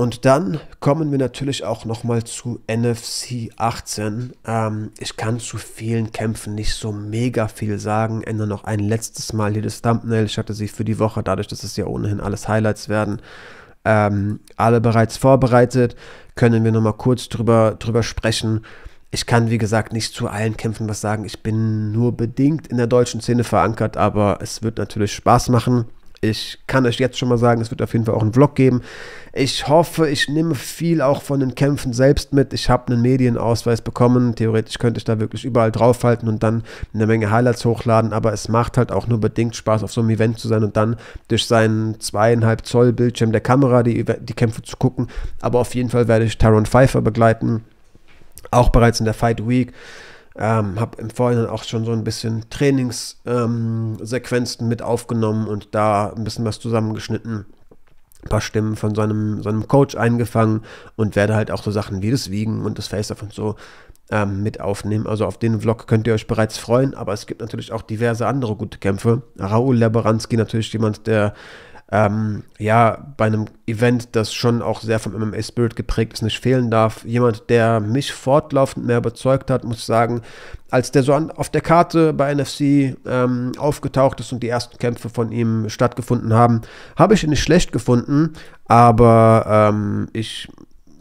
Und dann kommen wir natürlich auch nochmal zu NFC 18. Ähm, ich kann zu vielen Kämpfen nicht so mega viel sagen. Ändere noch ein letztes Mal hier das Thumbnail. Ich hatte sie für die Woche, dadurch, dass es ja ohnehin alles Highlights werden. Ähm, alle bereits vorbereitet. Können wir nochmal kurz drüber, drüber sprechen. Ich kann, wie gesagt, nicht zu allen Kämpfen was sagen. Ich bin nur bedingt in der deutschen Szene verankert, aber es wird natürlich Spaß machen. Ich kann euch jetzt schon mal sagen, es wird auf jeden Fall auch einen Vlog geben. Ich hoffe, ich nehme viel auch von den Kämpfen selbst mit. Ich habe einen Medienausweis bekommen. Theoretisch könnte ich da wirklich überall draufhalten und dann eine Menge Highlights hochladen. Aber es macht halt auch nur bedingt Spaß, auf so einem Event zu sein und dann durch seinen zweieinhalb Zoll Bildschirm der Kamera die, die Kämpfe zu gucken. Aber auf jeden Fall werde ich Tyrone Pfeiffer begleiten. Auch bereits in der Fight Week. Ähm, habe im Vorhinein auch schon so ein bisschen Trainingssequenzen ähm, mit aufgenommen und da ein bisschen was zusammengeschnitten. Ein paar Stimmen von seinem, seinem Coach eingefangen und werde halt auch so Sachen wie das Wiegen und das Face-Off und so ähm, mit aufnehmen. Also auf den Vlog könnt ihr euch bereits freuen, aber es gibt natürlich auch diverse andere gute Kämpfe. Raoul Laberanski natürlich jemand, der ähm, ja, bei einem Event, das schon auch sehr vom MMA-Spirit geprägt ist, nicht fehlen darf. Jemand, der mich fortlaufend mehr überzeugt hat, muss ich sagen, als der so an, auf der Karte bei NFC ähm, aufgetaucht ist und die ersten Kämpfe von ihm stattgefunden haben, habe ich ihn nicht schlecht gefunden, aber ähm, ich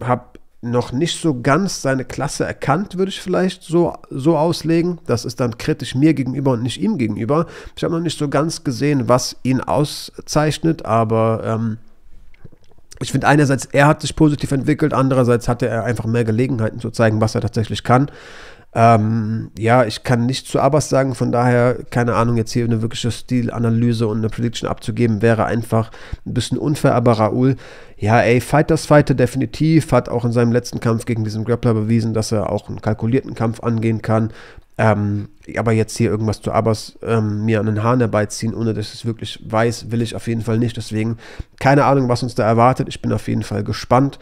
habe noch nicht so ganz seine Klasse erkannt, würde ich vielleicht so, so auslegen. Das ist dann kritisch mir gegenüber und nicht ihm gegenüber. Ich habe noch nicht so ganz gesehen, was ihn auszeichnet, aber ähm, ich finde einerseits, er hat sich positiv entwickelt, andererseits hatte er einfach mehr Gelegenheiten zu zeigen, was er tatsächlich kann. Ähm, ja, ich kann nichts zu Abbas sagen, von daher, keine Ahnung, jetzt hier eine wirkliche Stilanalyse und eine Prediction abzugeben, wäre einfach ein bisschen unfair, aber Raoul, ja, ey, Fighters Fighter definitiv, hat auch in seinem letzten Kampf gegen diesen Grappler bewiesen, dass er auch einen kalkulierten Kampf angehen kann. Ähm, aber jetzt hier irgendwas zu Abbas ähm, mir an den Haaren herbeiziehen, ohne dass ich es wirklich weiß, will ich auf jeden Fall nicht. Deswegen keine Ahnung, was uns da erwartet. Ich bin auf jeden Fall gespannt.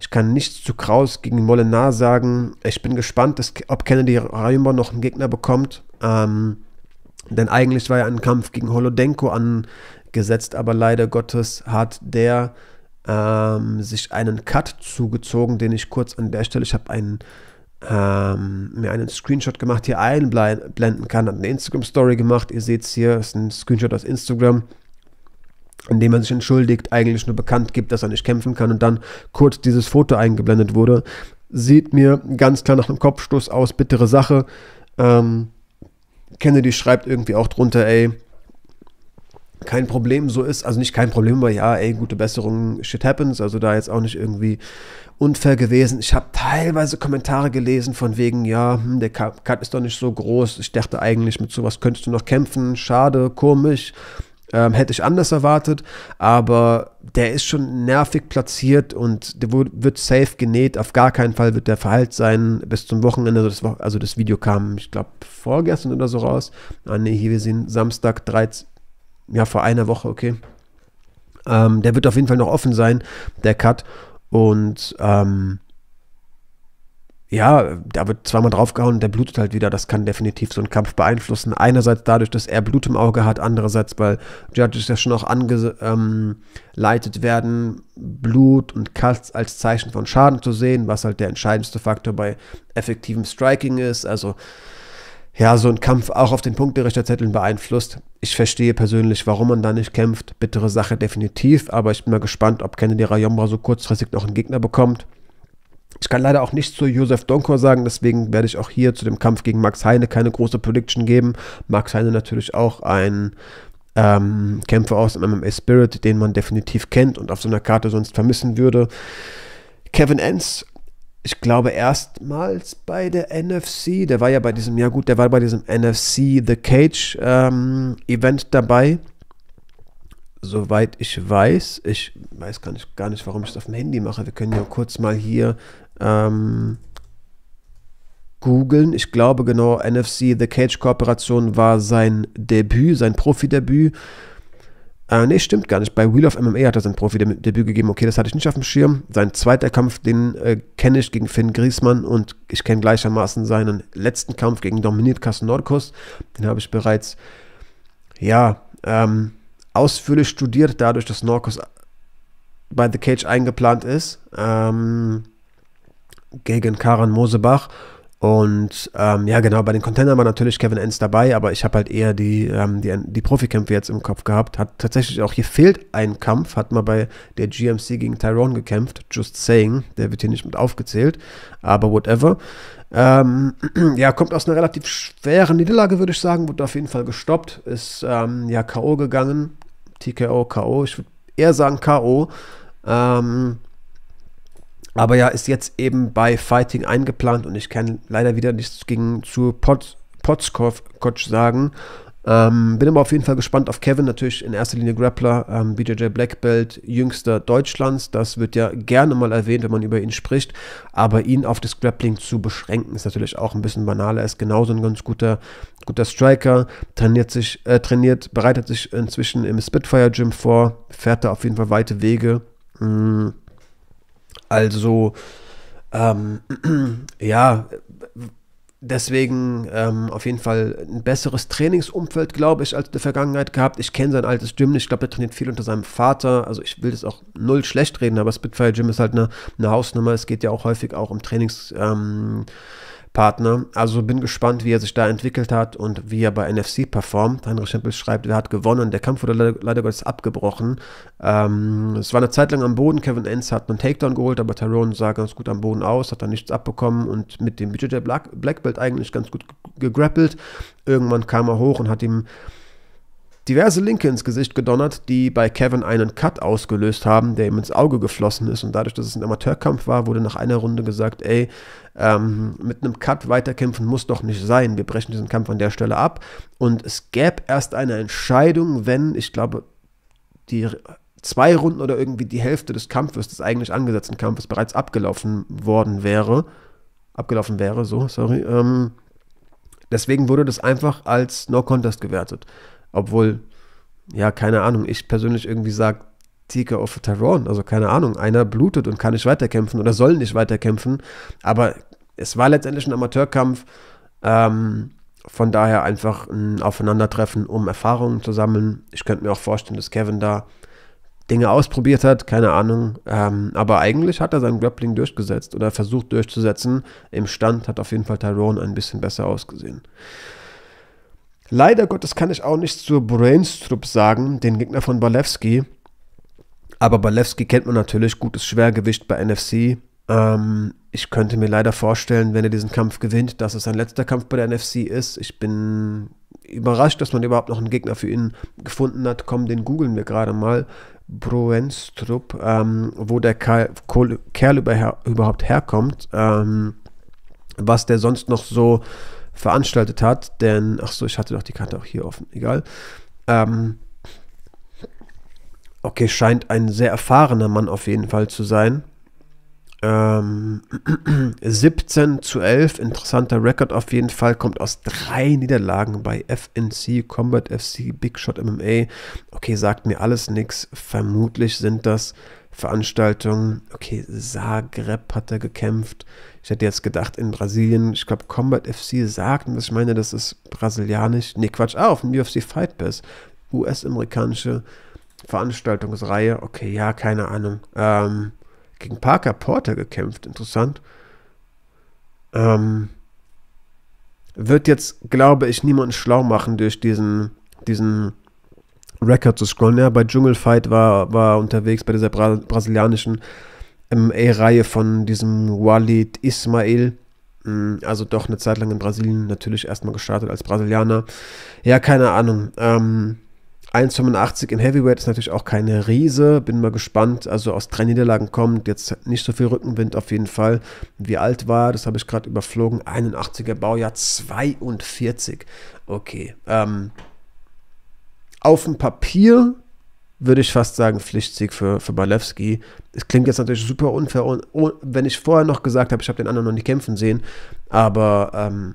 Ich kann nichts zu Kraus gegen Molinar sagen. Ich bin gespannt, dass, ob Kennedy Rayumba noch einen Gegner bekommt. Ähm, denn eigentlich war ja ein Kampf gegen Holodenko angesetzt, aber leider Gottes hat der ähm, sich einen Cut zugezogen, den ich kurz an der Stelle, ich habe einen ähm, mir einen Screenshot gemacht, hier einblenden kann, hat eine Instagram-Story gemacht. Ihr seht es hier, ist ein Screenshot aus Instagram indem er sich entschuldigt, eigentlich nur bekannt gibt, dass er nicht kämpfen kann und dann kurz dieses Foto eingeblendet wurde. Sieht mir ganz klar nach einem Kopfstoß aus, bittere Sache. Ähm, Kennedy schreibt irgendwie auch drunter, ey, kein Problem so ist, also nicht kein Problem, aber ja, ey, gute Besserung, shit happens, also da jetzt auch nicht irgendwie unfair gewesen. Ich habe teilweise Kommentare gelesen von wegen, ja, hm, der Cut ist doch nicht so groß, ich dachte eigentlich, mit sowas könntest du noch kämpfen, schade, komisch, ähm, hätte ich anders erwartet, aber der ist schon nervig platziert und der wird safe genäht. Auf gar keinen Fall wird der verheilt sein bis zum Wochenende. Also das, Wo also das Video kam, ich glaube, vorgestern oder so raus. Ah, nee, hier, wir sehen Samstag 13, ja, vor einer Woche, okay. Ähm, der wird auf jeden Fall noch offen sein, der Cut. Und ähm, ja, da wird zweimal draufgehauen, und der blutet halt wieder. Das kann definitiv so einen Kampf beeinflussen. Einerseits dadurch, dass er Blut im Auge hat, andererseits, weil Judges ja schon auch angeleitet ähm, werden, Blut und Cuts als Zeichen von Schaden zu sehen, was halt der entscheidendste Faktor bei effektivem Striking ist. Also, ja, so ein Kampf auch auf den Punkt der Richterzetteln beeinflusst. Ich verstehe persönlich, warum man da nicht kämpft. Bittere Sache definitiv, aber ich bin mal gespannt, ob Kennedy Rayombra so kurzfristig noch einen Gegner bekommt. Ich kann leider auch nichts zu Josef Donkor sagen, deswegen werde ich auch hier zu dem Kampf gegen Max Heine keine große Prediction geben. Max Heine natürlich auch ein ähm, Kämpfer aus dem MMA Spirit, den man definitiv kennt und auf so einer Karte sonst vermissen würde. Kevin Enns, ich glaube erstmals bei der NFC, der war ja bei diesem, ja gut, der war bei diesem NFC The Cage ähm, Event dabei soweit ich weiß, ich weiß gar nicht, gar nicht, warum ich es auf dem Handy mache. Wir können ja kurz mal hier ähm, googeln. Ich glaube genau, NFC The Cage Kooperation war sein Debüt, sein Profidebüt. Äh, nee, stimmt gar nicht. Bei Wheel of MMA hat er sein Profidebüt gegeben. Okay, das hatte ich nicht auf dem Schirm. Sein zweiter Kampf, den äh, kenne ich gegen Finn Griesmann und ich kenne gleichermaßen seinen letzten Kampf gegen Dominiert Kasnorkus. Den habe ich bereits, ja, ähm, ausführlich studiert, dadurch, dass Norkus bei The Cage eingeplant ist. Ähm, gegen Karan Mosebach. Und ähm, ja, genau, bei den Contendern war natürlich Kevin Enz dabei, aber ich habe halt eher die, ähm, die, die Profikämpfe jetzt im Kopf gehabt. Hat tatsächlich auch hier fehlt ein Kampf, hat mal bei der GMC gegen Tyrone gekämpft, just saying, der wird hier nicht mit aufgezählt, aber whatever. Ähm, ja, kommt aus einer relativ schweren Niederlage, würde ich sagen, wurde auf jeden Fall gestoppt, ist ähm, ja K.O. gegangen, TKO, K.O., ich würde eher sagen K.O. Ähm, aber ja, ist jetzt eben bei Fighting eingeplant und ich kann leider wieder nichts gegen zu Pot, Potskov sagen. Ähm, bin aber auf jeden Fall gespannt auf Kevin, natürlich in erster Linie Grappler, ähm, BJJ Black Belt, jüngster Deutschlands. Das wird ja gerne mal erwähnt, wenn man über ihn spricht. Aber ihn auf das Grappling zu beschränken, ist natürlich auch ein bisschen banaler. Er ist genauso ein ganz guter, guter Striker, trainiert sich, äh, trainiert, bereitet sich inzwischen im Spitfire Gym vor, fährt da auf jeden Fall weite Wege. Mmh also, ähm, ja, deswegen ähm, auf jeden Fall ein besseres Trainingsumfeld, glaube ich, als in der Vergangenheit gehabt. Ich kenne sein altes Gym nicht. Ich glaube, er trainiert viel unter seinem Vater. Also ich will das auch null schlecht reden, aber Spitfire Gym ist halt eine, eine Hausnummer. Es geht ja auch häufig auch um Trainings... Ähm, Partner. Also bin gespannt, wie er sich da entwickelt hat und wie er bei NFC performt. Heinrich Hempel schreibt, er hat gewonnen. Der Kampf wurde leider, leider Gottes abgebrochen. Ähm, es war eine Zeit lang am Boden. Kevin Enns hat einen Takedown geholt, aber Tyrone sah ganz gut am Boden aus, hat da nichts abbekommen und mit dem BJJ Black, Black Belt eigentlich ganz gut gegrappelt. Irgendwann kam er hoch und hat ihm diverse Linke ins Gesicht gedonnert, die bei Kevin einen Cut ausgelöst haben, der ihm ins Auge geflossen ist. Und dadurch, dass es ein Amateurkampf war, wurde nach einer Runde gesagt, ey, ähm, mit einem Cut weiterkämpfen muss doch nicht sein. Wir brechen diesen Kampf an der Stelle ab. Und es gäbe erst eine Entscheidung, wenn, ich glaube, die zwei Runden oder irgendwie die Hälfte des Kampfes, des eigentlich angesetzten Kampfes, bereits abgelaufen worden wäre. Abgelaufen wäre, so, sorry. Ähm, deswegen wurde das einfach als No Contest gewertet. Obwohl, ja, keine Ahnung, ich persönlich irgendwie sage, Tika of Tyrone, also keine Ahnung, einer blutet und kann nicht weiterkämpfen oder soll nicht weiterkämpfen, aber es war letztendlich ein Amateurkampf, ähm, von daher einfach ein Aufeinandertreffen, um Erfahrungen zu sammeln. Ich könnte mir auch vorstellen, dass Kevin da Dinge ausprobiert hat, keine Ahnung. Ähm, aber eigentlich hat er sein Grappling durchgesetzt oder versucht durchzusetzen. Im Stand hat auf jeden Fall Tyrone ein bisschen besser ausgesehen. Leider Gottes kann ich auch nichts zu Brainstrup sagen, den Gegner von Balewski. Aber Balewski kennt man natürlich, gutes Schwergewicht bei NFC. Ähm, ich könnte mir leider vorstellen, wenn er diesen Kampf gewinnt, dass es sein letzter Kampf bei der NFC ist. Ich bin überrascht, dass man überhaupt noch einen Gegner für ihn gefunden hat. Komm, den googeln wir gerade mal. Broenstrup, ähm, wo der Kerl, Kerl überher, überhaupt herkommt, ähm, was der sonst noch so veranstaltet hat, denn, ach so, ich hatte doch die Karte auch hier offen, egal. Ähm, okay, scheint ein sehr erfahrener Mann auf jeden Fall zu sein. Ähm, 17 zu 11, interessanter Rekord auf jeden Fall, kommt aus drei Niederlagen bei FNC, Combat FC, Big Shot MMA. Okay, sagt mir alles nichts. Vermutlich sind das Veranstaltungen. Okay, Zagreb hat er gekämpft. Ich hätte jetzt gedacht, in Brasilien, ich glaube, Combat FC sagt, was ich meine, das ist brasilianisch. Nee, Quatsch, ah, auf dem UFC Fight Pass. US-amerikanische Veranstaltungsreihe. Okay, ja, keine Ahnung. Ähm, gegen Parker Porter gekämpft, interessant. Ähm, wird jetzt, glaube ich, niemanden schlau machen durch diesen, diesen Record zu scrollen. Ja, bei Dschungelfight war, war unterwegs, bei dieser Bra brasilianischen MA-Reihe ähm, von diesem Walid Ismail. Mm, also doch eine Zeit lang in Brasilien natürlich erstmal gestartet als Brasilianer. Ja, keine Ahnung. Ähm, 1,85 im Heavyweight ist natürlich auch keine Riese. Bin mal gespannt. Also aus drei Niederlagen kommt jetzt nicht so viel Rückenwind auf jeden Fall. Wie alt war, das habe ich gerade überflogen. 81er Baujahr, 42. Okay. Ähm, auf dem Papier würde ich fast sagen, Pflichtsieg für, für Malewski. Es klingt jetzt natürlich super unfair, un, oh, wenn ich vorher noch gesagt habe, ich habe den anderen noch nicht kämpfen sehen, aber ähm,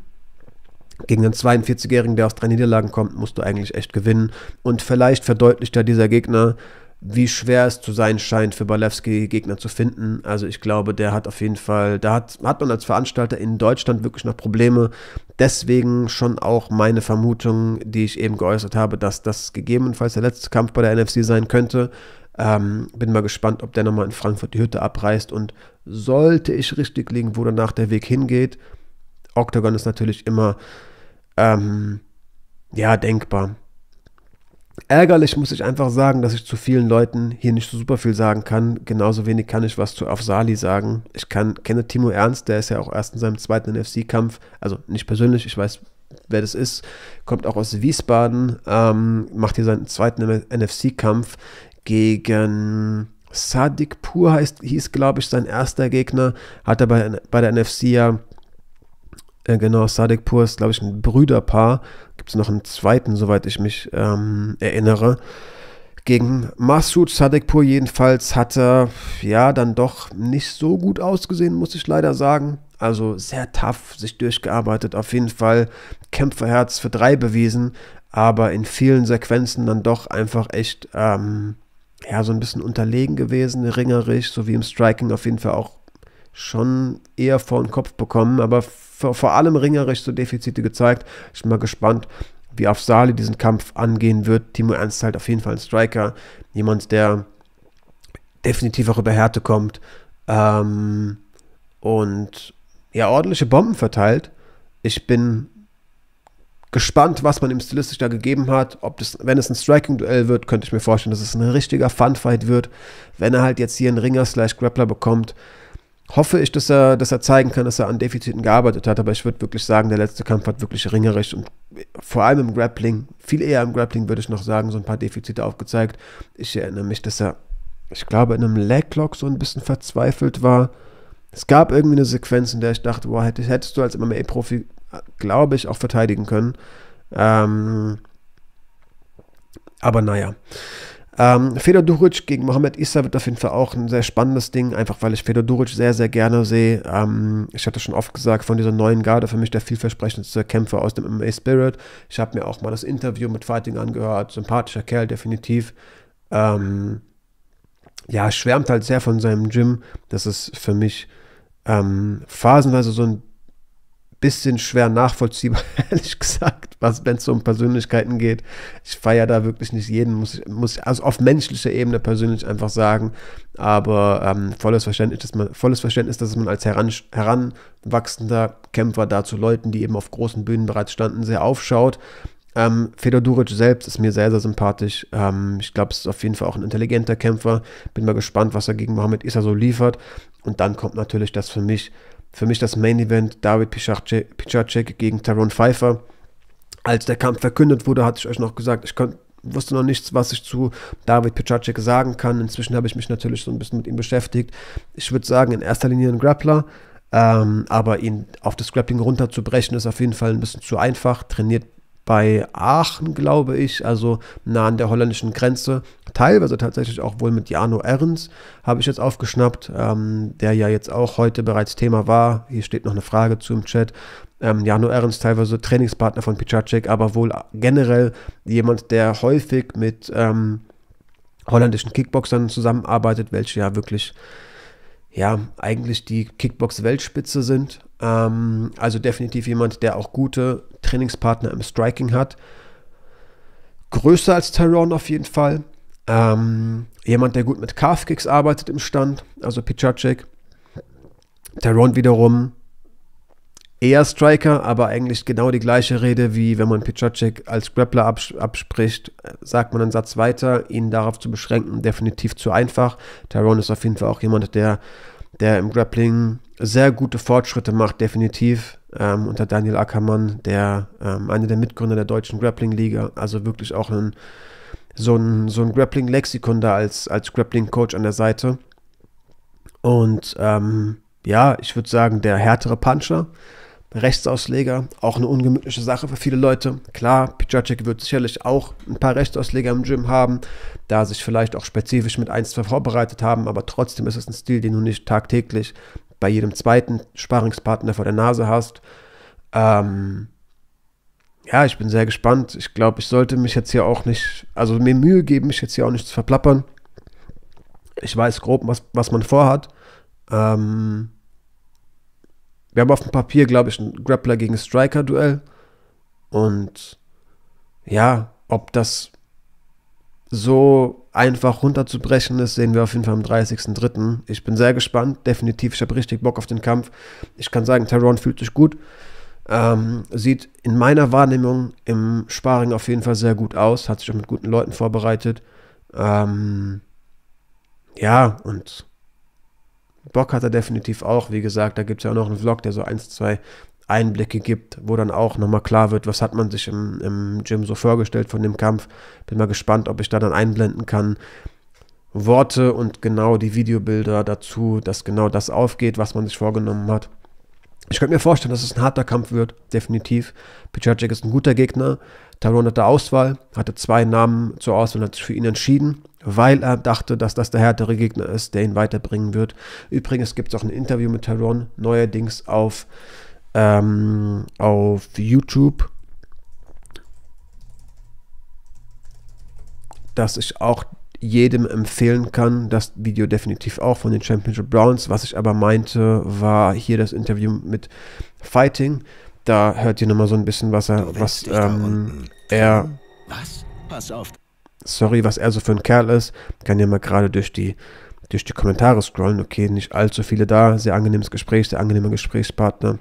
gegen einen 42-Jährigen, der aus drei Niederlagen kommt, musst du eigentlich echt gewinnen. Und vielleicht verdeutlicht ja dieser Gegner, wie schwer es zu sein scheint, für Balewski Gegner zu finden. Also ich glaube, der hat auf jeden Fall, da hat, hat man als Veranstalter in Deutschland wirklich noch Probleme. Deswegen schon auch meine Vermutung, die ich eben geäußert habe, dass das gegebenenfalls der letzte Kampf bei der NFC sein könnte. Ähm, bin mal gespannt, ob der nochmal in Frankfurt die Hütte abreißt und sollte ich richtig liegen, wo danach der Weg hingeht. Octagon ist natürlich immer ähm, ja denkbar. Ärgerlich muss ich einfach sagen, dass ich zu vielen Leuten hier nicht so super viel sagen kann. Genauso wenig kann ich was zu Afsali sagen. Ich kann, kenne Timo Ernst, der ist ja auch erst in seinem zweiten NFC-Kampf. Also nicht persönlich, ich weiß, wer das ist. Kommt auch aus Wiesbaden, ähm, macht hier seinen zweiten NFC-Kampf gegen Sadik Pur heißt, hieß, glaube ich, sein erster Gegner. Hat er bei, bei der NFC ja äh, genau, Sadek Pur ist, glaube ich, ein Brüderpaar. Gibt es noch einen zweiten, soweit ich mich ähm, erinnere. Gegen Masud Sadekpur jedenfalls hat er ja dann doch nicht so gut ausgesehen, muss ich leider sagen. Also sehr tough, sich durchgearbeitet, auf jeden Fall Kämpferherz für drei bewiesen, aber in vielen Sequenzen dann doch einfach echt ähm, ja so ein bisschen unterlegen gewesen, ringerisch, wie im Striking auf jeden Fall auch schon eher vor den Kopf bekommen, aber vor, allem ringerisch so Defizite gezeigt. Ich bin mal gespannt, wie auf Afsali diesen Kampf angehen wird. Timo Ernst halt auf jeden Fall ein Striker, jemand, der definitiv auch über Härte kommt ähm, und ja, ordentliche Bomben verteilt. Ich bin gespannt, was man ihm stilistisch da gegeben hat. Ob das, wenn es ein Striking-Duell wird, könnte ich mir vorstellen, dass es ein richtiger Fun-Fight wird. Wenn er halt jetzt hier einen Ringer-Slash-Grappler bekommt, hoffe ich, dass er, dass er zeigen kann, dass er an Defiziten gearbeitet hat. Aber ich würde wirklich sagen, der letzte Kampf hat wirklich ringerisch und vor allem im Grappling, viel eher im Grappling würde ich noch sagen, so ein paar Defizite aufgezeigt. Ich erinnere mich, dass er, ich glaube, in einem Leglock so ein bisschen verzweifelt war. Es gab irgendwie eine Sequenz, in der ich dachte, wow, hättest du als immer MMA-Profi, glaube ich, auch verteidigen können. Ähm, aber naja. Ähm, Fedor Duric gegen Mohamed Issa wird auf jeden Fall auch ein sehr spannendes Ding, einfach weil ich Fedor Duric sehr, sehr gerne sehe. Ähm, ich hatte schon oft gesagt, von dieser neuen Garde für mich der vielversprechendste Kämpfer aus dem MMA Spirit. Ich habe mir auch mal das Interview mit Fighting angehört. Sympathischer Kerl, definitiv. Ähm, ja, schwärmt halt sehr von seinem Gym. Das ist für mich ähm, phasenweise so ein bisschen schwer nachvollziehbar, ehrlich gesagt, was wenn es um Persönlichkeiten geht. Ich feiere da wirklich nicht jeden, muss ich, muss ich also auf menschlicher Ebene persönlich einfach sagen. Aber ähm, volles, Verständnis, dass man, volles Verständnis, dass man als heran, heranwachsender Kämpfer da zu Leuten, die eben auf großen Bühnen bereits standen, sehr aufschaut. Ähm, Fedor Duric selbst ist mir sehr, sehr sympathisch. Ähm, ich glaube, es ist auf jeden Fall auch ein intelligenter Kämpfer. Bin mal gespannt, was er gegen Mohamed Issa so liefert. Und dann kommt natürlich das für mich für mich das Main Event David Pichacek gegen Tyrone Pfeiffer. Als der Kampf verkündet wurde, hatte ich euch noch gesagt, ich konnte wusste noch nichts, was ich zu David Pichacek sagen kann. Inzwischen habe ich mich natürlich so ein bisschen mit ihm beschäftigt. Ich würde sagen, in erster Linie ein Grappler, ähm, aber ihn auf das Grappling runterzubrechen, ist auf jeden Fall ein bisschen zu einfach. Trainiert bei Aachen, glaube ich, also nah an der holländischen Grenze, teilweise tatsächlich auch wohl mit Jano Ehrens, habe ich jetzt aufgeschnappt, ähm, der ja jetzt auch heute bereits Thema war. Hier steht noch eine Frage zu im Chat. Ähm, Jano Ehrens teilweise Trainingspartner von Pichacek, aber wohl generell jemand, der häufig mit ähm, holländischen Kickboxern zusammenarbeitet, welche ja wirklich ja eigentlich die Kickbox-Weltspitze sind ähm, also definitiv jemand, der auch gute Trainingspartner im Striking hat. Größer als Tyrone auf jeden Fall. Ähm, jemand, der gut mit calf arbeitet im Stand, also Pichacek. Tyrone wiederum eher Striker, aber eigentlich genau die gleiche Rede, wie wenn man Pichacek als Grappler abs abspricht, sagt man einen Satz weiter, ihn darauf zu beschränken, definitiv zu einfach. Tyrone ist auf jeden Fall auch jemand, der, der im Grappling sehr gute Fortschritte macht, definitiv. Ähm, unter Daniel Ackermann, der ähm, einer der Mitgründer der deutschen Grappling-Liga, also wirklich auch ein, so ein, so ein Grappling-Lexikon da als, als Grappling-Coach an der Seite. Und ähm, ja, ich würde sagen, der härtere Puncher, Rechtsausleger, auch eine ungemütliche Sache für viele Leute. Klar, Pijacek wird sicherlich auch ein paar Rechtsausleger im Gym haben, da sich vielleicht auch spezifisch mit 1, 2 vorbereitet haben, aber trotzdem ist es ein Stil, den du nicht tagtäglich bei jedem zweiten Sparingspartner vor der Nase hast. Ähm, ja, ich bin sehr gespannt. Ich glaube, ich sollte mich jetzt hier auch nicht, also mir Mühe geben, mich jetzt hier auch nicht zu verplappern. Ich weiß grob, was, was man vorhat. Ähm, wir haben auf dem Papier, glaube ich, ein Grappler gegen Striker-Duell. Und ja, ob das so einfach runterzubrechen ist, sehen wir auf jeden Fall am 30.03. Ich bin sehr gespannt, definitiv. Ich habe richtig Bock auf den Kampf. Ich kann sagen, Tyrone fühlt sich gut. Ähm, sieht in meiner Wahrnehmung im Sparring auf jeden Fall sehr gut aus, hat sich auch mit guten Leuten vorbereitet. Ähm, ja, und Bock hat er definitiv auch. Wie gesagt, da gibt es ja auch noch einen Vlog, der so ein, zwei Einblicke gibt, wo dann auch nochmal klar wird, was hat man sich im, im Gym so vorgestellt von dem Kampf. Bin mal gespannt, ob ich da dann einblenden kann. Worte und genau die Videobilder dazu, dass genau das aufgeht, was man sich vorgenommen hat. Ich könnte mir vorstellen, dass es ein harter Kampf wird, definitiv. Pichacek ist ein guter Gegner. Tyrone hatte Auswahl, hatte zwei Namen zur Auswahl und hat sich für ihn entschieden, weil er dachte, dass das der härtere Gegner ist, der ihn weiterbringen wird. Übrigens gibt es auch ein Interview mit Tyrone, neuerdings auf ähm, auf YouTube, dass ich auch jedem empfehlen kann. Das Video definitiv auch von den Championship Browns. Was ich aber meinte, war hier das Interview mit Fighting. Da hört ihr nochmal so ein bisschen, was er, was ähm, er. Was? Pass auf. Sorry, was er so für ein Kerl ist. Kann ja mal gerade durch die durch die Kommentare scrollen. Okay, nicht allzu viele da. Sehr angenehmes Gespräch, sehr angenehmer Gesprächspartner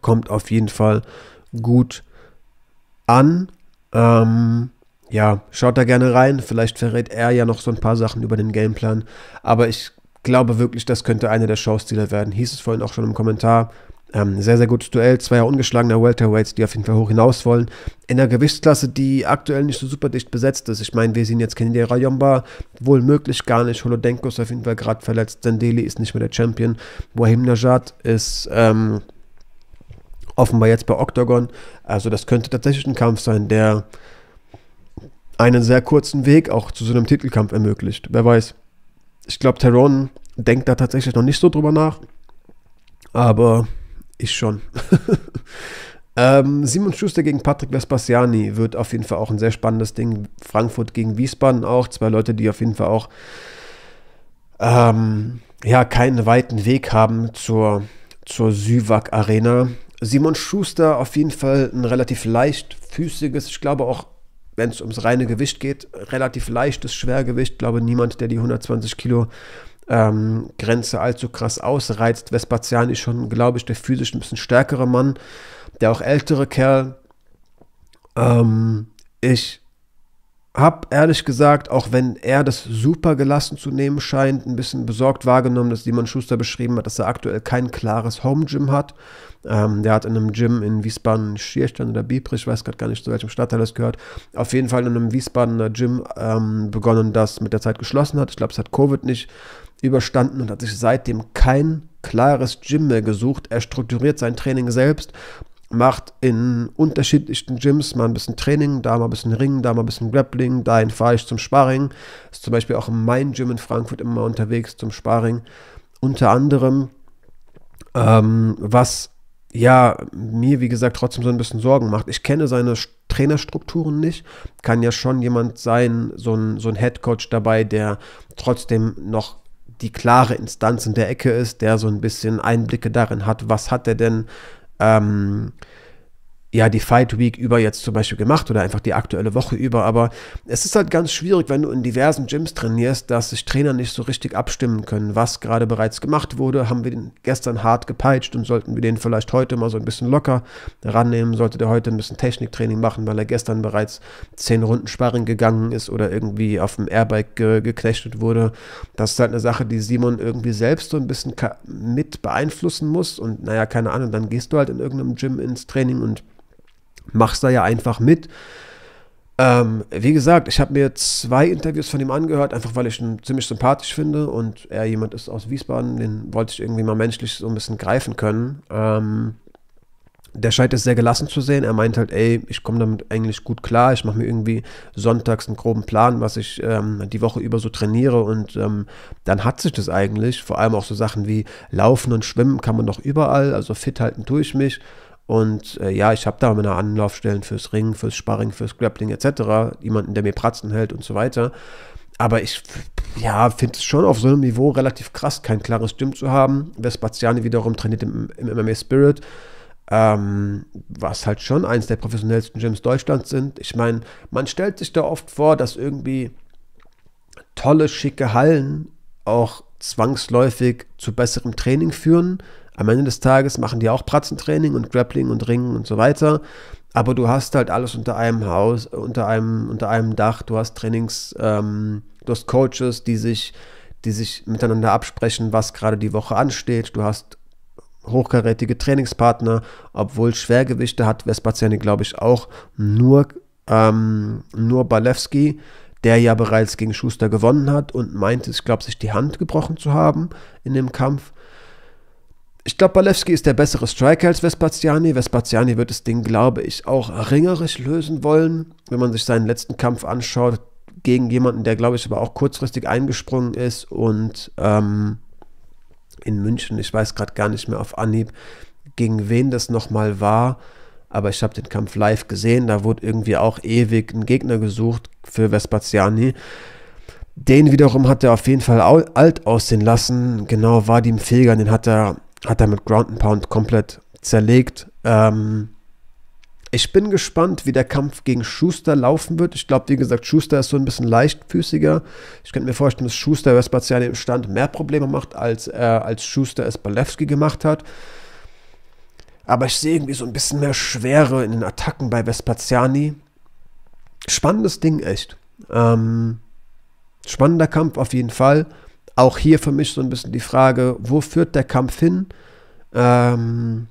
kommt auf jeden Fall gut an. Ähm, ja, schaut da gerne rein. Vielleicht verrät er ja noch so ein paar Sachen über den Gameplan. Aber ich glaube wirklich, das könnte einer der Showstealer werden. Hieß es vorhin auch schon im Kommentar. Ähm, sehr, sehr gutes Duell. Zwei ungeschlagene Welterweights, die auf jeden Fall hoch hinaus wollen. In einer Gewichtsklasse, die aktuell nicht so super dicht besetzt ist. Ich meine, wir sehen jetzt Kennedy Rayomba wohl möglich gar nicht. Holodenko ist auf jeden Fall gerade verletzt. Zendeli ist nicht mehr der Champion. Wahim Najat ist. Ähm, offenbar jetzt bei Octagon. Also das könnte tatsächlich ein Kampf sein, der einen sehr kurzen Weg auch zu so einem Titelkampf ermöglicht. Wer weiß. Ich glaube, Teron denkt da tatsächlich noch nicht so drüber nach. Aber ich schon. ähm, Simon Schuster gegen Patrick Vespasiani wird auf jeden Fall auch ein sehr spannendes Ding. Frankfurt gegen Wiesbaden auch. Zwei Leute, die auf jeden Fall auch ähm, ja, keinen weiten Weg haben zur, zur Süwag Arena. Simon Schuster auf jeden Fall ein relativ leichtfüßiges, ich glaube auch, wenn es ums reine Gewicht geht, relativ leichtes Schwergewicht. Ich glaube, niemand, der die 120 Kilo ähm, Grenze allzu krass ausreizt. Vespasian ist schon, glaube ich, der physisch ein bisschen stärkere Mann, der auch ältere Kerl. Ähm, ich habe ehrlich gesagt, auch wenn er das super gelassen zu nehmen scheint, ein bisschen besorgt wahrgenommen, dass Simon Schuster beschrieben hat, dass er aktuell kein klares Home-Gym hat. Ähm, der hat in einem Gym in Wiesbaden, Schierstein oder Biebrich, ich weiß gerade gar nicht, zu welchem Stadtteil das gehört, auf jeden Fall in einem Wiesbadener Gym ähm, begonnen, das mit der Zeit geschlossen hat. Ich glaube, es hat Covid nicht überstanden und hat sich seitdem kein klares Gym mehr gesucht. Er strukturiert sein Training selbst macht in unterschiedlichen Gyms mal ein bisschen Training, da mal ein bisschen Ringen, da mal ein bisschen Grappling, dahin fahre ich zum Sparring. Ist zum Beispiel auch in meinem Gym in Frankfurt immer unterwegs zum Sparring. Unter anderem, ähm, was ja, mir wie gesagt trotzdem so ein bisschen Sorgen macht. Ich kenne seine Trainerstrukturen nicht. Kann ja schon jemand sein, so ein, so ein Headcoach dabei, der trotzdem noch die klare Instanz in der Ecke ist, der so ein bisschen Einblicke darin hat, was hat er denn Um, ja, die Fight Week über jetzt zum Beispiel gemacht oder einfach die aktuelle Woche über. Aber es ist halt ganz schwierig, wenn du in diversen Gyms trainierst, dass sich Trainer nicht so richtig abstimmen können, was gerade bereits gemacht wurde. Haben wir den gestern hart gepeitscht und sollten wir den vielleicht heute mal so ein bisschen locker rannehmen? Sollte der heute ein bisschen Techniktraining machen, weil er gestern bereits zehn Runden Sparring gegangen ist oder irgendwie auf dem Airbike ge geknechtet wurde? Das ist halt eine Sache, die Simon irgendwie selbst so ein bisschen mit beeinflussen muss. Und naja, keine Ahnung, dann gehst du halt in irgendeinem Gym ins Training und machst da ja einfach mit. Ähm, wie gesagt, ich habe mir zwei Interviews von ihm angehört, einfach weil ich ihn ziemlich sympathisch finde und er jemand ist aus Wiesbaden, den wollte ich irgendwie mal menschlich so ein bisschen greifen können. Ähm, der scheint es sehr gelassen zu sehen. Er meint halt, ey, ich komme damit eigentlich gut klar. Ich mache mir irgendwie sonntags einen groben Plan, was ich ähm, die Woche über so trainiere. Und ähm, dann hat sich das eigentlich. Vor allem auch so Sachen wie Laufen und Schwimmen kann man doch überall. Also fit halten tue ich mich. Und äh, ja, ich habe da meine Anlaufstellen fürs Ringen, fürs Sparring, fürs Grappling etc. Jemanden, der mir Pratzen hält und so weiter. Aber ich ja, finde es schon auf so einem Niveau relativ krass, kein klares Gym zu haben. Vespasiani wiederum trainiert im, im MMA Spirit, ähm, was halt schon eins der professionellsten Gyms Deutschlands sind. Ich meine, man stellt sich da oft vor, dass irgendwie tolle, schicke Hallen auch zwangsläufig zu besserem Training führen, am Ende des Tages machen die auch Pratzentraining und Grappling und Ringen und so weiter. Aber du hast halt alles unter einem Haus, äh, unter einem, unter einem Dach. Du hast Trainings, ähm, du hast Coaches, die sich, die sich miteinander absprechen, was gerade die Woche ansteht. Du hast hochkarätige Trainingspartner, obwohl Schwergewichte hat Vespasiani, glaube ich, auch nur, ähm, nur Balewski, der ja bereits gegen Schuster gewonnen hat und meinte, ich glaube, sich die Hand gebrochen zu haben in dem Kampf. Ich glaube, Balewski ist der bessere Striker als Vespasiani. Vespasiani wird das Ding, glaube ich, auch ringerisch lösen wollen. Wenn man sich seinen letzten Kampf anschaut, gegen jemanden, der, glaube ich, aber auch kurzfristig eingesprungen ist und ähm, in München, ich weiß gerade gar nicht mehr auf Anhieb, gegen wen das nochmal war, aber ich habe den Kampf live gesehen, da wurde irgendwie auch ewig ein Gegner gesucht für Vespasiani. Den wiederum hat er auf jeden Fall alt aussehen lassen, genau Vadim Feger, den hat er hat er mit Ground and Pound komplett zerlegt. Ähm, ich bin gespannt, wie der Kampf gegen Schuster laufen wird. Ich glaube, wie gesagt, Schuster ist so ein bisschen leichtfüßiger. Ich könnte mir vorstellen, dass Schuster Vespasiani im Stand mehr Probleme macht, als, äh, als Schuster es Balewski gemacht hat. Aber ich sehe irgendwie so ein bisschen mehr Schwere in den Attacken bei Vespasiani. Spannendes Ding, echt. Ähm, spannender Kampf auf jeden Fall auch hier für mich so ein bisschen die Frage, wo führt der Kampf hin? Ähm,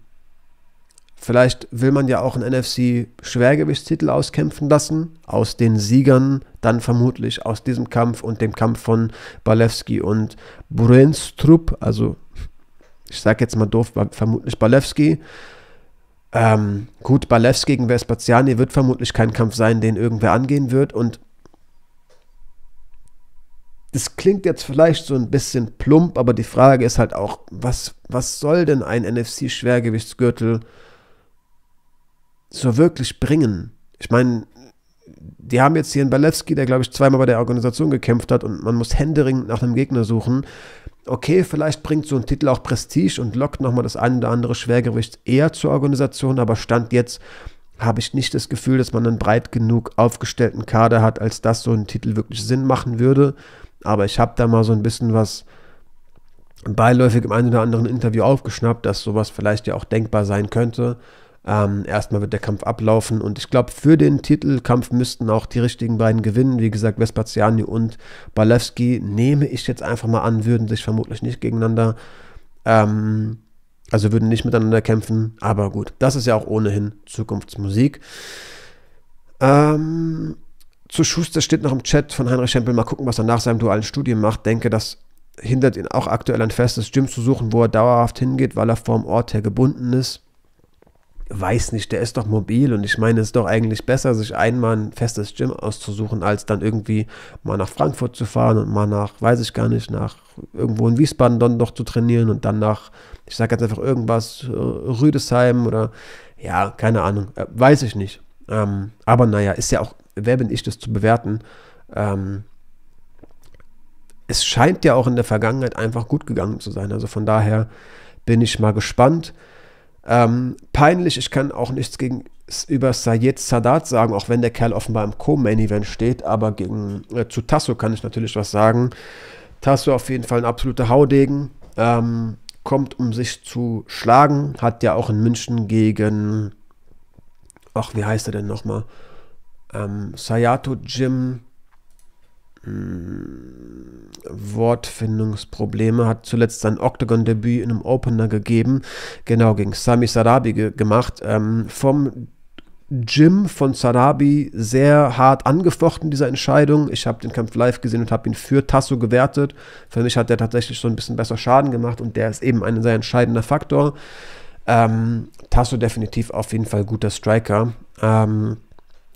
vielleicht will man ja auch einen NFC-Schwergewichtstitel auskämpfen lassen, aus den Siegern dann vermutlich aus diesem Kampf und dem Kampf von Balewski und Bruenstrup, also ich sage jetzt mal doof, vermutlich Balewski. Ähm, gut, Balewski gegen Vespasiani wird vermutlich kein Kampf sein, den irgendwer angehen wird und das klingt jetzt vielleicht so ein bisschen plump, aber die Frage ist halt auch, was, was soll denn ein NFC-Schwergewichtsgürtel so wirklich bringen? Ich meine, die haben jetzt hier einen Balewski, der, glaube ich, zweimal bei der Organisation gekämpft hat und man muss händeringend nach einem Gegner suchen. Okay, vielleicht bringt so ein Titel auch Prestige und lockt nochmal das ein oder andere Schwergewicht eher zur Organisation, aber Stand jetzt habe ich nicht das Gefühl, dass man einen breit genug aufgestellten Kader hat, als dass so ein Titel wirklich Sinn machen würde. Aber ich habe da mal so ein bisschen was beiläufig im einen oder anderen Interview aufgeschnappt, dass sowas vielleicht ja auch denkbar sein könnte. Ähm, erstmal wird der Kampf ablaufen und ich glaube, für den Titelkampf müssten auch die richtigen beiden gewinnen. Wie gesagt, Vespasiani und Balewski nehme ich jetzt einfach mal an, würden sich vermutlich nicht gegeneinander, ähm, also würden nicht miteinander kämpfen. Aber gut, das ist ja auch ohnehin Zukunftsmusik. Ähm, zu Schuster steht noch im Chat von Heinrich Schempel, mal gucken, was er nach seinem dualen Studium macht. Denke, das hindert ihn auch aktuell ein festes Gym zu suchen, wo er dauerhaft hingeht, weil er vom Ort her gebunden ist. Weiß nicht, der ist doch mobil und ich meine, es ist doch eigentlich besser, sich einmal ein festes Gym auszusuchen, als dann irgendwie mal nach Frankfurt zu fahren und mal nach, weiß ich gar nicht, nach irgendwo in Wiesbaden dann doch zu trainieren und dann nach, ich sage jetzt einfach irgendwas, äh, Rüdesheim oder ja, keine Ahnung, äh, weiß ich nicht. Ähm, aber naja, ist ja auch wer bin ich, das zu bewerten? Ähm, es scheint ja auch in der Vergangenheit einfach gut gegangen zu sein. Also von daher bin ich mal gespannt. Ähm, peinlich, ich kann auch nichts gegen über Sayed Sadat sagen, auch wenn der Kerl offenbar im Co-Main-Event steht, aber gegen äh, zu Tasso kann ich natürlich was sagen. Tasso auf jeden Fall ein absoluter Haudegen. Ähm, kommt, um sich zu schlagen. Hat ja auch in München gegen, ach, wie heißt er denn nochmal? ähm, Sayato Jim hm, Wortfindungsprobleme, hat zuletzt sein Octagon-Debüt in einem Opener gegeben, genau gegen Sami Sarabi ge gemacht. Ähm, vom Jim von Sarabi sehr hart angefochten, dieser Entscheidung. Ich habe den Kampf live gesehen und habe ihn für Tasso gewertet. Für mich hat der tatsächlich so ein bisschen besser Schaden gemacht und der ist eben ein sehr entscheidender Faktor. Ähm, Tasso definitiv auf jeden Fall guter Striker. Ähm,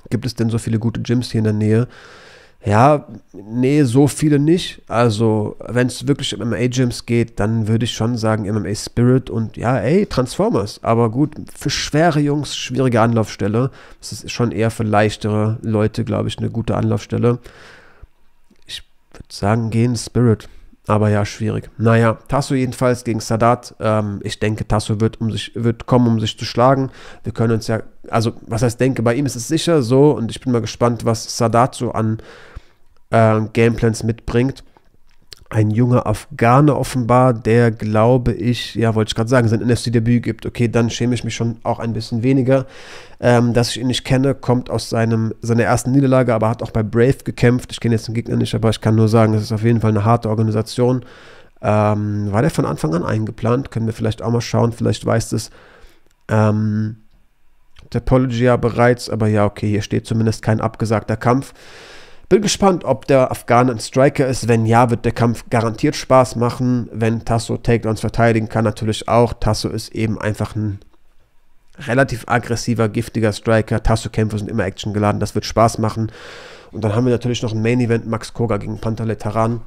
Gibt es denn so viele gute Gyms hier in der Nähe? Ja, nee, so viele nicht. Also, wenn es wirklich um MMA-Gyms geht, dann würde ich schon sagen MMA Spirit und ja, ey, Transformers. Aber gut, für schwere Jungs schwierige Anlaufstelle. Das ist schon eher für leichtere Leute, glaube ich, eine gute Anlaufstelle. Ich würde sagen, gehen Spirit. Aber ja, schwierig. Naja, Tasso jedenfalls gegen Sadat. Ähm, ich denke, Tasso wird, um sich, wird kommen, um sich zu schlagen. Wir können uns ja, also was heißt denke, bei ihm ist es sicher so und ich bin mal gespannt, was Sadat so an äh, Gameplans mitbringt ein junger Afghane offenbar, der, glaube ich, ja, wollte ich gerade sagen, sein NFC-Debüt gibt. Okay, dann schäme ich mich schon auch ein bisschen weniger. Ähm, dass ich ihn nicht kenne, kommt aus seinem, seiner ersten Niederlage, aber hat auch bei Brave gekämpft. Ich kenne jetzt den Gegner nicht, aber ich kann nur sagen, es ist auf jeden Fall eine harte Organisation. Ähm, war der von Anfang an eingeplant? Können wir vielleicht auch mal schauen, vielleicht weiß es. Ähm, Topology ja bereits, aber ja, okay, hier steht zumindest kein abgesagter Kampf. Bin gespannt, ob der Afghan ein Striker ist. Wenn ja, wird der Kampf garantiert Spaß machen. Wenn Tasso Takedowns verteidigen kann, natürlich auch. Tasso ist eben einfach ein relativ aggressiver, giftiger Striker. Tasso-Kämpfe sind immer actiongeladen. Das wird Spaß machen. Und dann haben wir natürlich noch ein Main-Event, Max Koga gegen Pantale Taran.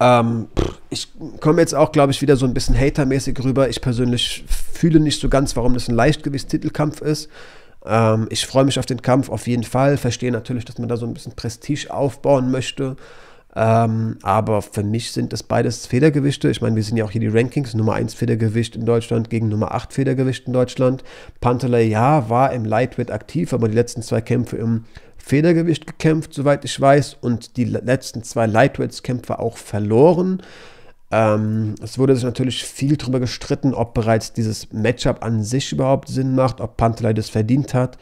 Ähm, ich komme jetzt auch, glaube ich, wieder so ein bisschen hatermäßig rüber. Ich persönlich fühle nicht so ganz, warum das ein Leichtgewicht-Titelkampf ist. Ähm, ich freue mich auf den Kampf auf jeden Fall. Verstehe natürlich, dass man da so ein bisschen Prestige aufbauen möchte. Ähm, aber für mich sind das beides Federgewichte. Ich meine, wir sind ja auch hier die Rankings. Nummer 1 Federgewicht in Deutschland gegen Nummer 8 Federgewicht in Deutschland. Pantelei, ja, war im Lightweight aktiv, aber die letzten zwei Kämpfe im Federgewicht gekämpft, soweit ich weiß. Und die letzten zwei Lightweights-Kämpfe auch verloren. Ähm, es wurde sich natürlich viel darüber gestritten, ob bereits dieses Matchup an sich überhaupt Sinn macht, ob Pantelei das verdient hat.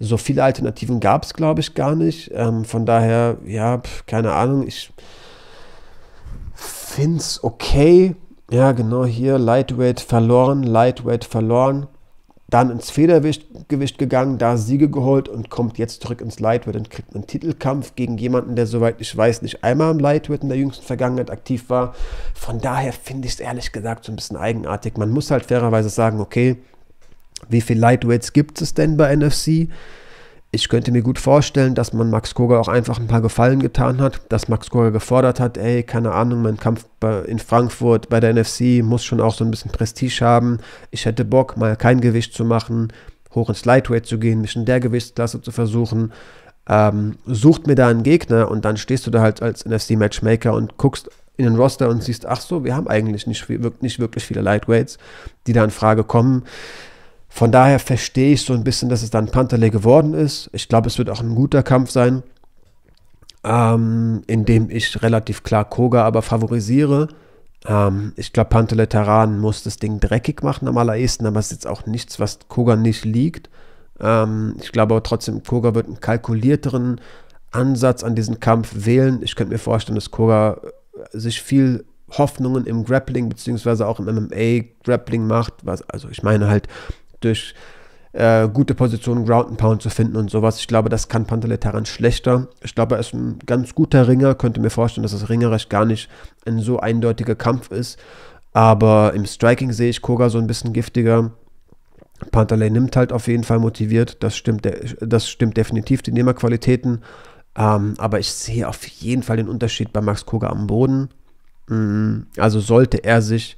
So viele Alternativen gab es, glaube ich, gar nicht. Ähm, von daher, ja, pf, keine Ahnung. Ich finde es okay. Ja, genau hier, Lightweight verloren, Lightweight verloren dann ins Federgewicht gegangen, da Siege geholt und kommt jetzt zurück ins Lightweight und kriegt einen Titelkampf gegen jemanden, der, soweit ich weiß, nicht einmal im Lightweight in der jüngsten Vergangenheit aktiv war. Von daher finde ich es ehrlich gesagt so ein bisschen eigenartig. Man muss halt fairerweise sagen, okay, wie viele Lightweights gibt es denn bei NFC? ich könnte mir gut vorstellen, dass man Max Koga auch einfach ein paar Gefallen getan hat, dass Max Koga gefordert hat, ey, keine Ahnung, mein Kampf in Frankfurt bei der NFC muss schon auch so ein bisschen Prestige haben. Ich hätte Bock, mal kein Gewicht zu machen, hoch ins Lightweight zu gehen, mich in der Gewichtsklasse zu versuchen. Ähm, sucht mir da einen Gegner und dann stehst du da halt als NFC-Matchmaker und guckst in den Roster und siehst, ach so, wir haben eigentlich nicht, nicht wirklich viele Lightweights, die da in Frage kommen. Von daher verstehe ich so ein bisschen, dass es dann Panteley geworden ist. Ich glaube, es wird auch ein guter Kampf sein, ähm, in dem ich relativ klar Koga aber favorisiere. Ähm, ich glaube, Panteley Taran muss das Ding dreckig machen am allerersten, aber es ist jetzt auch nichts, was Koga nicht liegt. Ähm, ich glaube aber trotzdem, Koga wird einen kalkulierteren Ansatz an diesen Kampf wählen. Ich könnte mir vorstellen, dass Koga äh, sich viel Hoffnungen im Grappling beziehungsweise auch im MMA Grappling macht. Was, also ich meine halt durch äh, gute Positionen Ground and Pound zu finden und sowas. Ich glaube, das kann Panteletaran schlechter. Ich glaube, er ist ein ganz guter Ringer, könnte mir vorstellen, dass das ringerisch gar nicht ein so eindeutiger Kampf ist. Aber im Striking sehe ich Koga so ein bisschen giftiger. Pantale nimmt halt auf jeden Fall motiviert. Das stimmt, das stimmt definitiv, die Nehmerqualitäten. Ähm, aber ich sehe auf jeden Fall den Unterschied bei Max Koga am Boden. Mm, also sollte er sich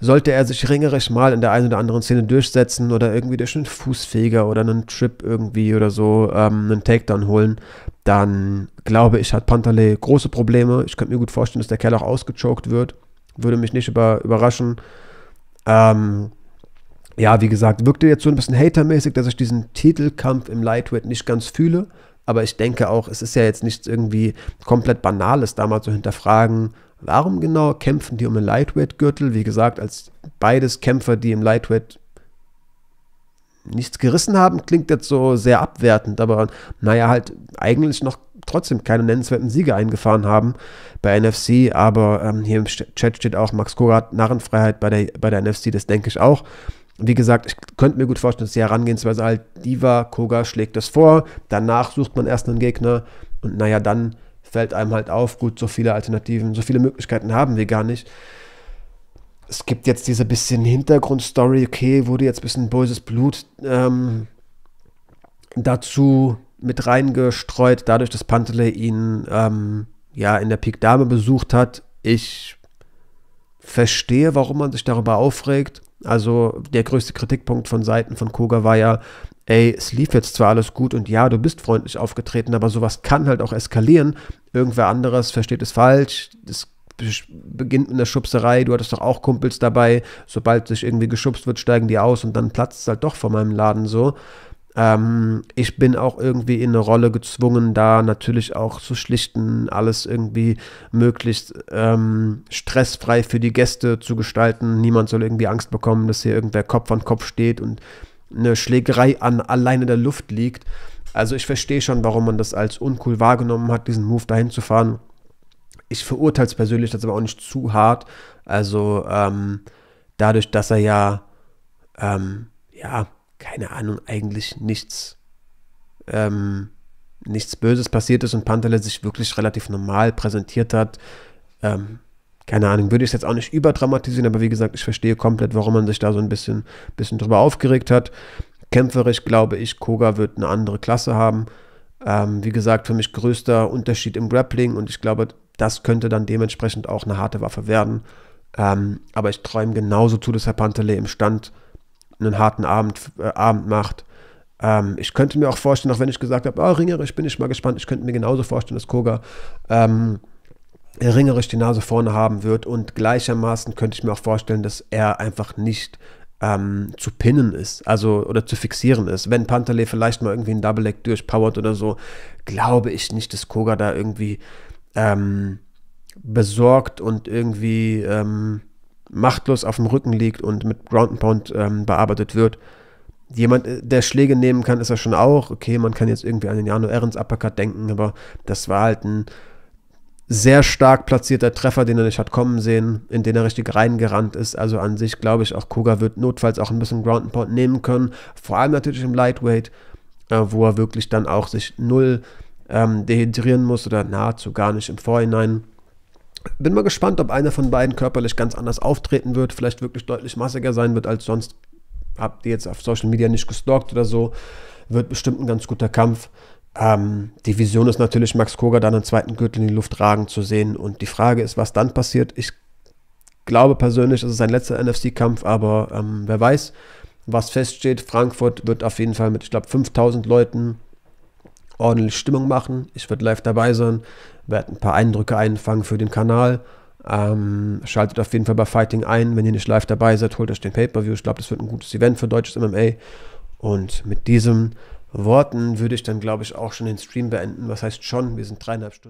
sollte er sich ringerisch mal in der einen oder anderen Szene durchsetzen oder irgendwie durch einen Fußfeger oder einen Trip irgendwie oder so ähm, einen Takedown holen, dann glaube ich, hat Pantale große Probleme. Ich könnte mir gut vorstellen, dass der Kerl auch ausgechoked wird. Würde mich nicht über, überraschen. Ähm, ja, wie gesagt, wirkte jetzt so ein bisschen hatermäßig, dass ich diesen Titelkampf im Lightweight nicht ganz fühle. Aber ich denke auch, es ist ja jetzt nichts irgendwie komplett Banales, da mal zu hinterfragen, Warum genau kämpfen die um den Lightweight-Gürtel? Wie gesagt, als beides Kämpfer, die im Lightweight nichts gerissen haben, klingt jetzt so sehr abwertend, aber naja, halt eigentlich noch trotzdem keine nennenswerten Siege eingefahren haben bei NFC, aber ähm, hier im Chat steht auch, Max Korat, Narrenfreiheit bei der, bei der NFC, das denke ich auch. Wie gesagt, ich könnte mir gut vorstellen, dass die Herangehensweise halt, Diva, Koga schlägt das vor, danach sucht man erst einen Gegner und naja, dann fällt einem halt auf, gut, so viele Alternativen, so viele Möglichkeiten haben wir gar nicht. Es gibt jetzt diese bisschen Hintergrundstory, okay, wurde jetzt ein bisschen böses Blut ähm, dazu mit reingestreut, dadurch, dass Pantele ihn ähm, ja in der Pik Dame besucht hat. Ich verstehe, warum man sich darüber aufregt. Also der größte Kritikpunkt von Seiten von Koga war ja, ey, es lief jetzt zwar alles gut und ja, du bist freundlich aufgetreten, aber sowas kann halt auch eskalieren. Irgendwer anderes versteht es falsch, es beginnt mit einer Schubserei, du hattest doch auch Kumpels dabei, sobald sich irgendwie geschubst wird, steigen die aus und dann platzt es halt doch vor meinem Laden so. Ähm, ich bin auch irgendwie in eine Rolle gezwungen, da natürlich auch zu schlichten, alles irgendwie möglichst ähm, stressfrei für die Gäste zu gestalten. Niemand soll irgendwie Angst bekommen, dass hier irgendwer Kopf an Kopf steht und eine Schlägerei an alleine in der Luft liegt. Also ich verstehe schon, warum man das als uncool wahrgenommen hat, diesen Move dahin zu fahren. Ich verurteile es persönlich das aber auch nicht zu hart. Also ähm, dadurch, dass er ja, ähm, ja, keine Ahnung, eigentlich nichts, ähm, nichts Böses passiert ist und Pantele sich wirklich relativ normal präsentiert hat, ähm, keine Ahnung, würde ich es jetzt auch nicht überdramatisieren, aber wie gesagt, ich verstehe komplett, warum man sich da so ein bisschen, bisschen drüber aufgeregt hat. Kämpferisch glaube ich, Koga wird eine andere Klasse haben. Ähm, wie gesagt, für mich größter Unterschied im Grappling und ich glaube, das könnte dann dementsprechend auch eine harte Waffe werden. Ähm, aber ich träume genauso zu, dass Herr Pantele im Stand einen harten Abend, äh, Abend macht. Ähm, ich könnte mir auch vorstellen, auch wenn ich gesagt habe, oh, ah, ringerisch bin ich mal gespannt, ich könnte mir genauso vorstellen, dass Koga ähm, ringerisch die Nase vorne haben wird. Und gleichermaßen könnte ich mir auch vorstellen, dass er einfach nicht ähm, zu pinnen ist, also oder zu fixieren ist. Wenn Pantale vielleicht mal irgendwie ein Double Leg durchpowert oder so, glaube ich nicht, dass Koga da irgendwie ähm, besorgt und irgendwie ähm, machtlos auf dem Rücken liegt und mit Ground and Pound ähm, bearbeitet wird. Jemand, äh, der Schläge nehmen kann, ist er schon auch. Okay, man kann jetzt irgendwie an den Jano Ehrens Uppercut denken, aber das war halt ein sehr stark platzierter Treffer, den er nicht hat kommen sehen, in den er richtig reingerannt ist. Also an sich glaube ich auch, Kuga wird notfalls auch ein bisschen Ground and Pound nehmen können. Vor allem natürlich im Lightweight, äh, wo er wirklich dann auch sich null ähm, dehydrieren muss oder nahezu gar nicht im Vorhinein. Bin mal gespannt, ob einer von beiden körperlich ganz anders auftreten wird, vielleicht wirklich deutlich massiger sein wird als sonst. Habt ihr jetzt auf Social Media nicht gestalkt oder so. Wird bestimmt ein ganz guter Kampf. Ähm, die Vision ist natürlich, Max Koga dann einen zweiten Gürtel in die Luft ragen zu sehen. Und die Frage ist, was dann passiert. Ich glaube persönlich, es ist sein letzter NFC-Kampf, aber ähm, wer weiß, was feststeht. Frankfurt wird auf jeden Fall mit, ich glaube, 5000 Leuten ordentlich Stimmung machen. Ich werde live dabei sein, werde ein paar Eindrücke einfangen für den Kanal. Ähm, schaltet auf jeden Fall bei Fighting ein. Wenn ihr nicht live dabei seid, holt euch den Pay-Per-View. Ich glaube, das wird ein gutes Event für deutsches MMA. Und mit diesem Worten würde ich dann, glaube ich, auch schon den Stream beenden. Was heißt schon? Wir sind dreieinhalb Stunden.